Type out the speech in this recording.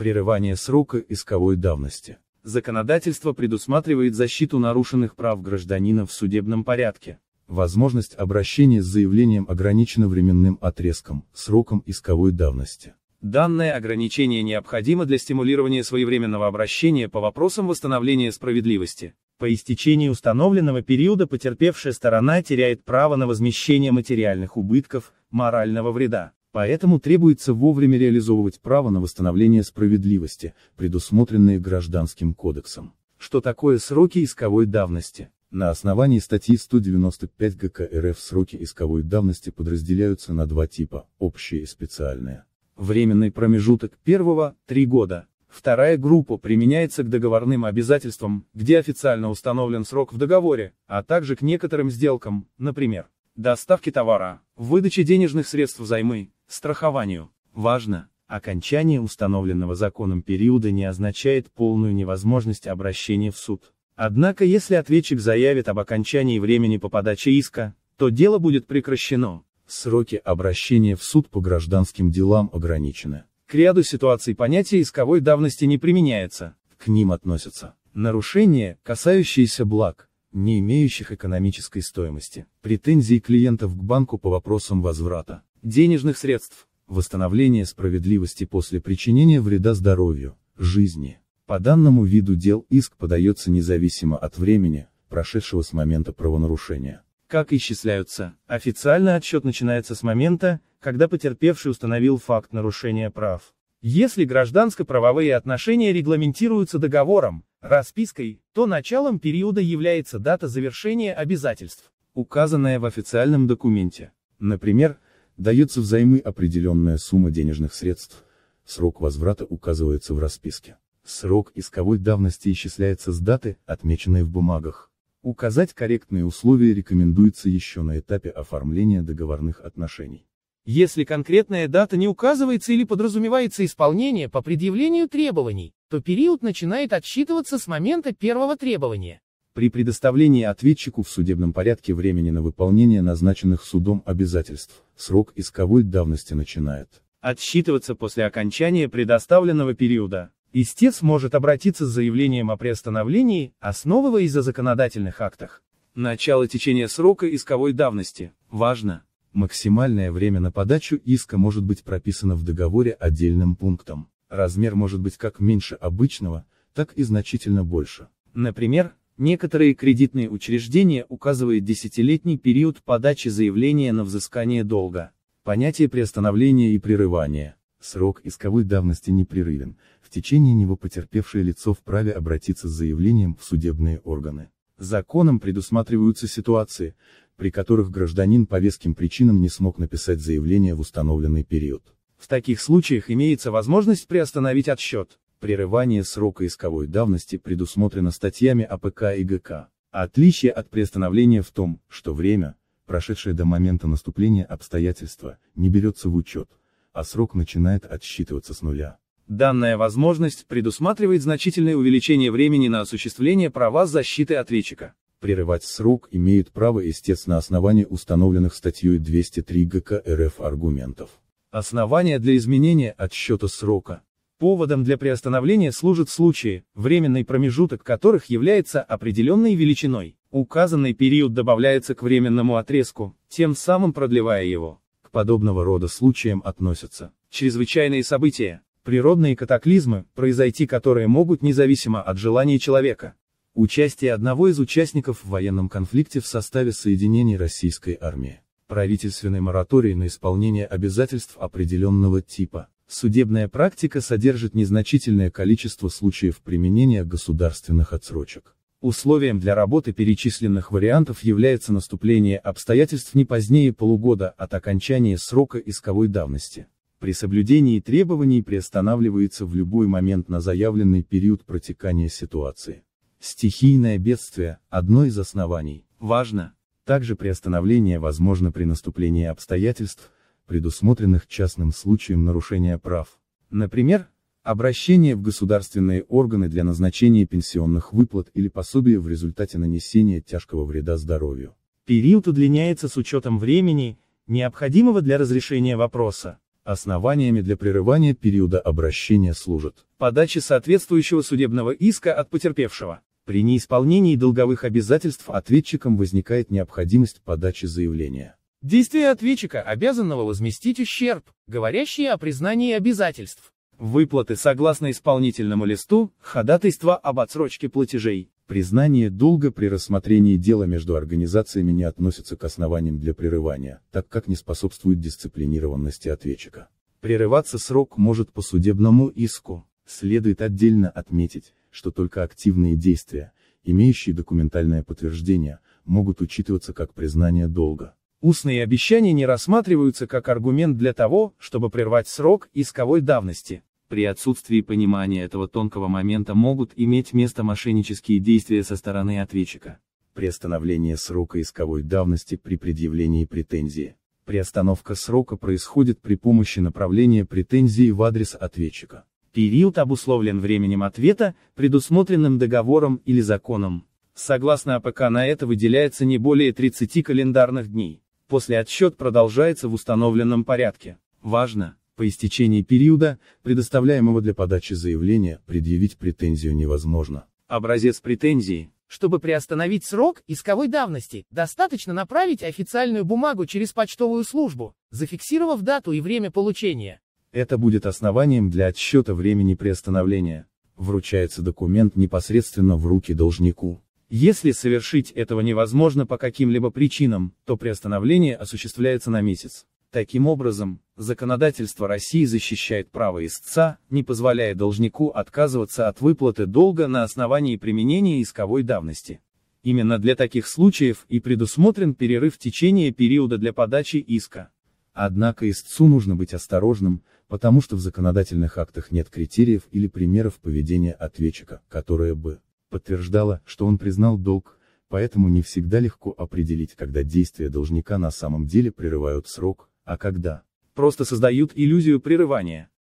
прерывание срока исковой давности. Законодательство предусматривает защиту нарушенных прав гражданина в судебном порядке. Возможность обращения с заявлением ограничена временным отрезком, сроком исковой давности. Данное ограничение необходимо для стимулирования своевременного обращения по вопросам восстановления справедливости. По истечении установленного периода потерпевшая сторона теряет право на возмещение материальных убытков, морального вреда, Поэтому требуется вовремя реализовывать право на восстановление справедливости, предусмотренное Гражданским кодексом. Что такое сроки исковой давности? На основании статьи 195 ГК РФ сроки исковой давности подразделяются на два типа – общие и специальные. Временный промежуток первого – три года. Вторая группа применяется к договорным обязательствам, где официально установлен срок в договоре, а также к некоторым сделкам, например, доставки товара, выдачи денежных средств взаймы, Страхованию. Важно, окончание установленного законом периода не означает полную невозможность обращения в суд. Однако если ответчик заявит об окончании времени по подаче иска, то дело будет прекращено. Сроки обращения в суд по гражданским делам ограничены. К ряду ситуаций понятие исковой давности не применяется, к ним относятся нарушения, касающиеся благ, не имеющих экономической стоимости, претензии клиентов к банку по вопросам возврата, денежных средств, восстановление справедливости после причинения вреда здоровью, жизни. По данному виду дел иск подается независимо от времени, прошедшего с момента правонарушения. Как исчисляются? Официально отсчет начинается с момента, когда потерпевший установил факт нарушения прав. Если гражданско-правовые отношения регламентируются договором, распиской, то началом периода является дата завершения обязательств, указанная в официальном документе. Например, Дается взаймы определенная сумма денежных средств, срок возврата указывается в расписке. Срок исковой давности исчисляется с даты, отмеченной в бумагах. Указать корректные условия рекомендуется еще на этапе оформления договорных отношений. Если конкретная дата не указывается или подразумевается исполнение по предъявлению требований, то период начинает отсчитываться с момента первого требования. При предоставлении ответчику в судебном порядке времени на выполнение назначенных судом обязательств, срок исковой давности начинает отсчитываться после окончания предоставленного периода. Истец может обратиться с заявлением о приостановлении, основываясь за законодательных актах. Начало течения срока исковой давности. Важно. Максимальное время на подачу иска может быть прописано в договоре отдельным пунктом. Размер может быть как меньше обычного, так и значительно больше. Например, Некоторые кредитные учреждения указывают десятилетний период подачи заявления на взыскание долга. Понятие приостановления и прерывания. Срок исковой давности непрерывен, в течение него потерпевшее лицо вправе обратиться с заявлением в судебные органы. Законом предусматриваются ситуации, при которых гражданин по веским причинам не смог написать заявление в установленный период. В таких случаях имеется возможность приостановить отсчет. Прерывание срока исковой давности предусмотрено статьями АПК и ГК. Отличие от приостановления в том, что время, прошедшее до момента наступления обстоятельства, не берется в учет, а срок начинает отсчитываться с нуля. Данная возможность предусматривает значительное увеличение времени на осуществление права защиты ответчика. Прерывать срок имеют право истец на основании установленных статьей 203 ГК РФ аргументов. Основания для изменения отсчета срока. Поводом для приостановления служат случаи, временный промежуток которых является определенной величиной. Указанный период добавляется к временному отрезку, тем самым продлевая его. К подобного рода случаям относятся чрезвычайные события, природные катаклизмы, произойти которые могут независимо от желания человека. Участие одного из участников в военном конфликте в составе соединений российской армии. Правительственный мораторий на исполнение обязательств определенного типа. Судебная практика содержит незначительное количество случаев применения государственных отсрочек. Условием для работы перечисленных вариантов является наступление обстоятельств не позднее полугода от окончания срока исковой давности. При соблюдении требований приостанавливается в любой момент на заявленный период протекания ситуации. Стихийное бедствие – одно из оснований. Важно! Также приостановление возможно при наступлении обстоятельств, предусмотренных частным случаем нарушения прав. Например, обращение в государственные органы для назначения пенсионных выплат или пособия в результате нанесения тяжкого вреда здоровью. Период удлиняется с учетом времени, необходимого для разрешения вопроса. Основаниями для прерывания периода обращения служат подача соответствующего судебного иска от потерпевшего. При неисполнении долговых обязательств ответчикам возникает необходимость подачи заявления. Действия ответчика, обязанного возместить ущерб, говорящие о признании обязательств. Выплаты согласно исполнительному листу, ходатайство об отсрочке платежей. Признание долга при рассмотрении дела между организациями не относится к основаниям для прерывания, так как не способствует дисциплинированности ответчика. Прерываться срок может по судебному иску. Следует отдельно отметить, что только активные действия, имеющие документальное подтверждение, могут учитываться как признание долга. Устные обещания не рассматриваются как аргумент для того, чтобы прервать срок исковой давности. При отсутствии понимания этого тонкого момента могут иметь место мошеннические действия со стороны ответчика. Приостановление срока исковой давности при предъявлении претензии. Приостановка срока происходит при помощи направления претензии в адрес ответчика. Период обусловлен временем ответа, предусмотренным договором или законом. Согласно АПК на это выделяется не более 30 календарных дней. После отсчет продолжается в установленном порядке. Важно, по истечении периода, предоставляемого для подачи заявления, предъявить претензию невозможно. Образец претензии. Чтобы приостановить срок исковой давности, достаточно направить официальную бумагу через почтовую службу, зафиксировав дату и время получения. Это будет основанием для отсчета времени приостановления. Вручается документ непосредственно в руки должнику. Если совершить этого невозможно по каким-либо причинам, то приостановление осуществляется на месяц. Таким образом, законодательство России защищает право истца, не позволяя должнику отказываться от выплаты долга на основании применения исковой давности. Именно для таких случаев и предусмотрен перерыв в течение периода для подачи иска. Однако истцу нужно быть осторожным, потому что в законодательных актах нет критериев или примеров поведения ответчика, которые бы подтверждала, что он признал долг, поэтому не всегда легко определить, когда действия должника на самом деле прерывают срок, а когда просто создают иллюзию прерывания.